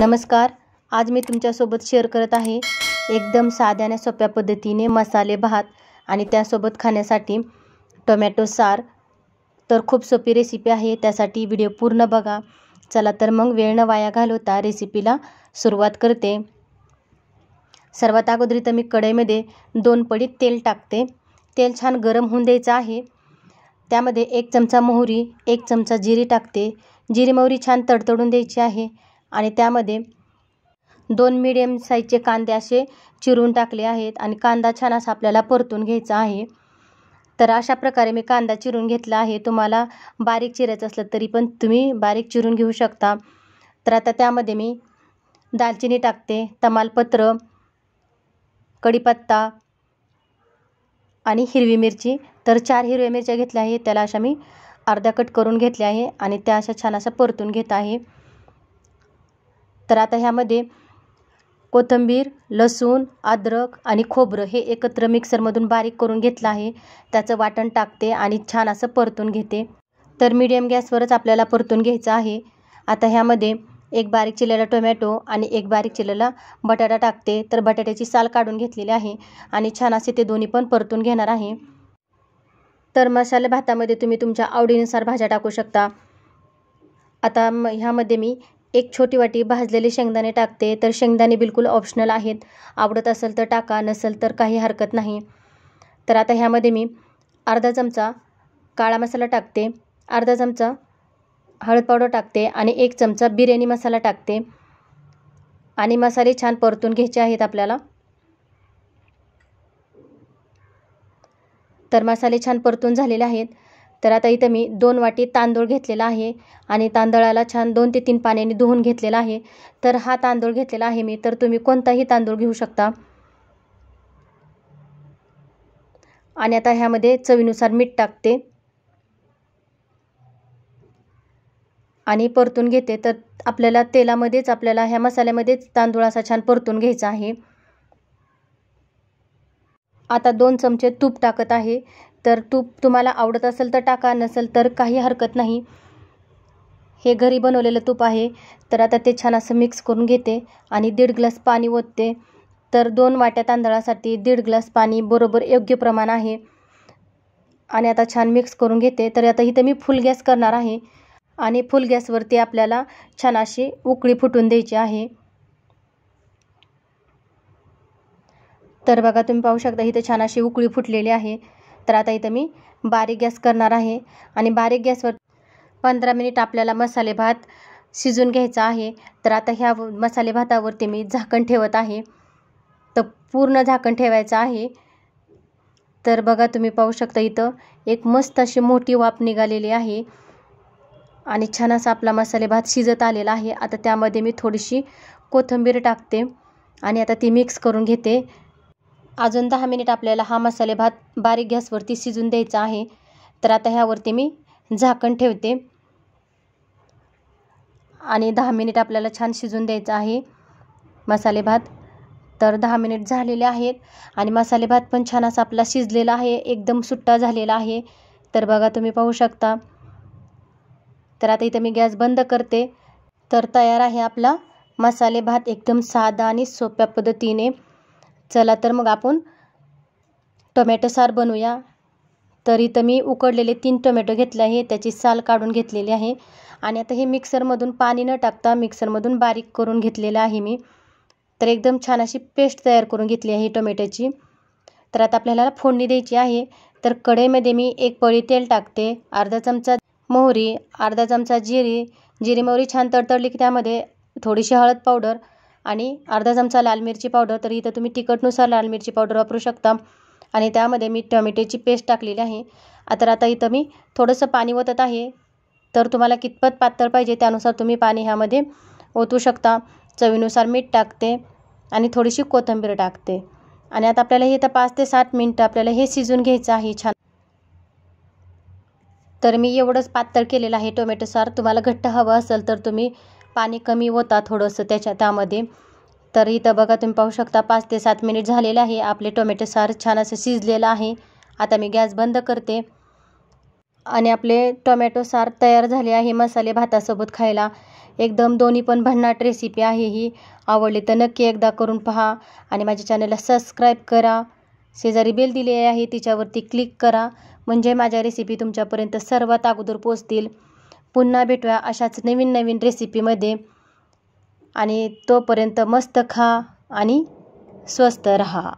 नमस्कार आज मी तुमच्यासोबत शेअर करत आहे एकदम साध्या आणि सोप्या पद्धतीने मसाले भात आणि त्यासोबत खाण्यासाठी टोमॅटो सार तर खूप सोपी रेसिपी आहे त्यासाठी व्हिडिओ पूर्ण बघा चला तर मग वेळ न वाया घालवता रेसिपीला सुरुवात करते सर्वात अगोदर तर मी कढईमध्ये दोन पडीत तेल टाकते तेल छान गरम होऊन द्यायचं आहे त्यामध्ये एक चमचा मोहरी एक चमचा जिरी टाकते जिरी मोहरी छान तडतडून द्यायची आहे आणि त्यामध्ये दोन मिडियम साईजचे कांदे असे चिरून टाकले आहेत आणि कांदा छान असा आपल्याला परतून घ्यायचा आहे तर अशा प्रकारे मी कांदा चिरून घेतला आहे तुम्हाला बारीक चिरायचं असलं तरी पण तुम्ही बारीक चिरून घेऊ शकता तर आता त्यामध्ये मी दालचिनी टाकते तमालपत्र कढीपत्ता आणि हिरवी मिरची तर चार हिरव्या मिरच्या घेतल्या आहेत त्याला अशा मी अर्धा कट करून घेतल्या आहे आणि त्या अशा छान असं परतून घेत आहे तर आता ह्यामध्ये कोथंबीर लसूण अद्रक आणि खोबरं हे एकत्र मिक्सरमधून बारीक करून घेतलं आहे त्याचं वाटण टाकते आणि छान असं परतून घेते तर मीडियम गॅसवरच आपल्याला परतून घ्यायचं आहे आता ह्यामध्ये एक बारीक चिलेला टोमॅटो आणि एक बारीक चिरलेला बटाटा टाकते तर बटाट्याची साल काढून घेतलेली आहे आणि छान असे ते दोन्ही पण परतून घेणार आहे तर मसाले भातामध्ये तुम्ही तुमच्या आवडीनुसार भाज्या टाकू शकता आता म ह्यामध्ये मी एक छोटी वाटी भाजलेले शेंगदाणे टाकते तर शेंगदाणे बिलकुल ऑप्शनल आहेत आवडत असेल तर टाका नसेल तर काही हरकत नाही तर आता ह्यामध्ये मी अर्धा चमचा काळा मसाला टाकते अर्धा चमचा हळद पावडर टाकते आणि एक चमचा बिर्याणी मसाला टाकते आणि मसाले छान परतून घ्यायचे आहेत आपल्याला तर मसाले छान परतून झालेले आहेत तर आता इथं मी दोन वाटी तांदूळ घेतलेला आहे आणि तांदळाला छान दोन ते तीन पाण्याने धुवून घेतलेला आहे तर हा तांदूळ घेतलेला आहे मी तर तुम्ही कोणताही तांदूळ घेऊ शकता आणि आता ह्यामध्ये चवीनुसार मीठ टाकते आणि परतून घेते तर आपल्याला तेलामध्येच आपल्याला ह्या मसाल्यामध्येच तांदूळ असा छान परतून घ्यायचा आहे आता दोन चमचे तूप टाकत आहे तर तूप तुम्हाला आवडत असेल तर टाका नसेल तर काही हरकत नाही हे घरी बनवलेलं तूप आहे तर आता ते छान असं मिक्स करून घेते आणि दीड ग्लास पाणी ओतते तर दोन वाट्या तांदळासाठी दीड ग्लास पाणी बरोबर योग्य प्रमाण आहे आणि आता छान मिक्स करून घेते तर आता इथे मी फुल गॅस करणार आहे आणि फुल गॅसवरती आपल्याला छान अशी उकळी फुटून द्यायची आहे तर बघा तुम्ही पाहू शकता इथे छान अशी उकळी फुटलेली आहे तर आता इथं मी बारीक गॅस करणार आहे आणि बारीक गॅसवर पंधरा मिनिट आपल्याला मसाले भात शिजून घ्यायचा आहे तर आता ह्या मसाले भातावरती मी झाकण ठेवत आहे तर पूर्ण झाकण ठेवायचं आहे तर बघा तुम्ही पाहू शकता इथं एक मस्त अशी मोठी वाफ निघालेली आहे आणि छान असा आपला मसाले भात शिजत आलेला आहे आता त्यामध्ये मी थोडीशी कोथिंबीर टाकते आणि आता ती मिक्स करून घेते अजून दहा मिनिट आपल्याला हा मसाले भात बारीक गॅसवरती शिजून द्यायचा आहे तर आता ह्यावरती मी झाकण ठेवते आणि दहा मिनिट आपल्याला छान शिजून द्यायचं आहे मसाले भात तर दहा मिनिट झालेले आहेत आणि मसाले भात पण छान असा आपला शिजलेला आहे एकदम सुट्टा झालेला आहे तर बघा तुम्ही पाहू शकता तर आता इथं मी गॅस बंद करते तर तयार आहे आपला मसाले भात एकदम साधा आणि सोप्या पद्धतीने चला तर मग आपण टोमॅटो सार बनवूया तर इथं मी उकडलेले तीन टोमॅटो घेतले आहे त्याची साल काढून घेतलेली आहे आणि आता हे मिक्सरमधून पाणी न टाकता मिक्सरमधून बारीक करून घेतलेलं आहे मी तर एकदम छान अशी पेस्ट तयार करून घेतली आहे टोमॅटोची तर आता आपल्याला फोडणी द्यायची आहे तर कढईमध्ये मी एक पळी तेल टाकते अर्धा चमचा मोहरी अर्धा चमचा जिरी जिरी मोहरी छान तडतडली की त्यामध्ये थोडीशी हळद पावडर आणि अर्धा चमचा लाल मिरची पावडर तर इथं तुम्ही तिखटनुसार लाल मिरची पावडर वापरू शकता आणि त्यामध्ये मी टोमॅटोची पेस्ट टाकलेली आहे आता आता इथं मी थोडंसं पाणी ओतत आहे तर तुम्हाला कितपत पातळ पाहिजे त्यानुसार तुम्ही पाणी ह्यामध्ये ओतू शकता चवीनुसार मीठ टाकते आणि थोडीशी कोथिंबीर टाकते आणि आता आपल्याला हे तर पाच ते सात मिनटं आपल्याला हे शिजून घ्यायचं आहे छान तर मी एवढंच पातळ केलेलं आहे टोमॅटोसार तुम्हाला घट्ट हवं असेल तर तुम्ही पाणी कमी होता थोडंसं त्याच्या त्यामध्ये तर इथं बघा तुम्ही पाहू शकता पाच ते सात मिनिट झालेलं आहे आपले टोमॅटो सार छान असं शिजलेलं आहे आता मी गॅस बंद करते आणि आपले टोमॅटो सार तयार झाले आहे मसाले भातासोबत खायला एकदम दोन्ही पण भन्नाट रेसिपी आहे ही आवडली तर नक्की एकदा करून पहा आणि माझ्या चॅनलला सबस्क्राईब करा शेजारी बेल दिले आहे तिच्यावरती क्लिक करा म्हणजे माझ्या रेसिपी तुमच्यापर्यंत सर्वात अगोदर पोचतील पुन्हा भेटूया अशाच नवीन नवीन रेसिपीमध्ये आणि तोपर्यंत मस्त खा आणि स्वस्त रहा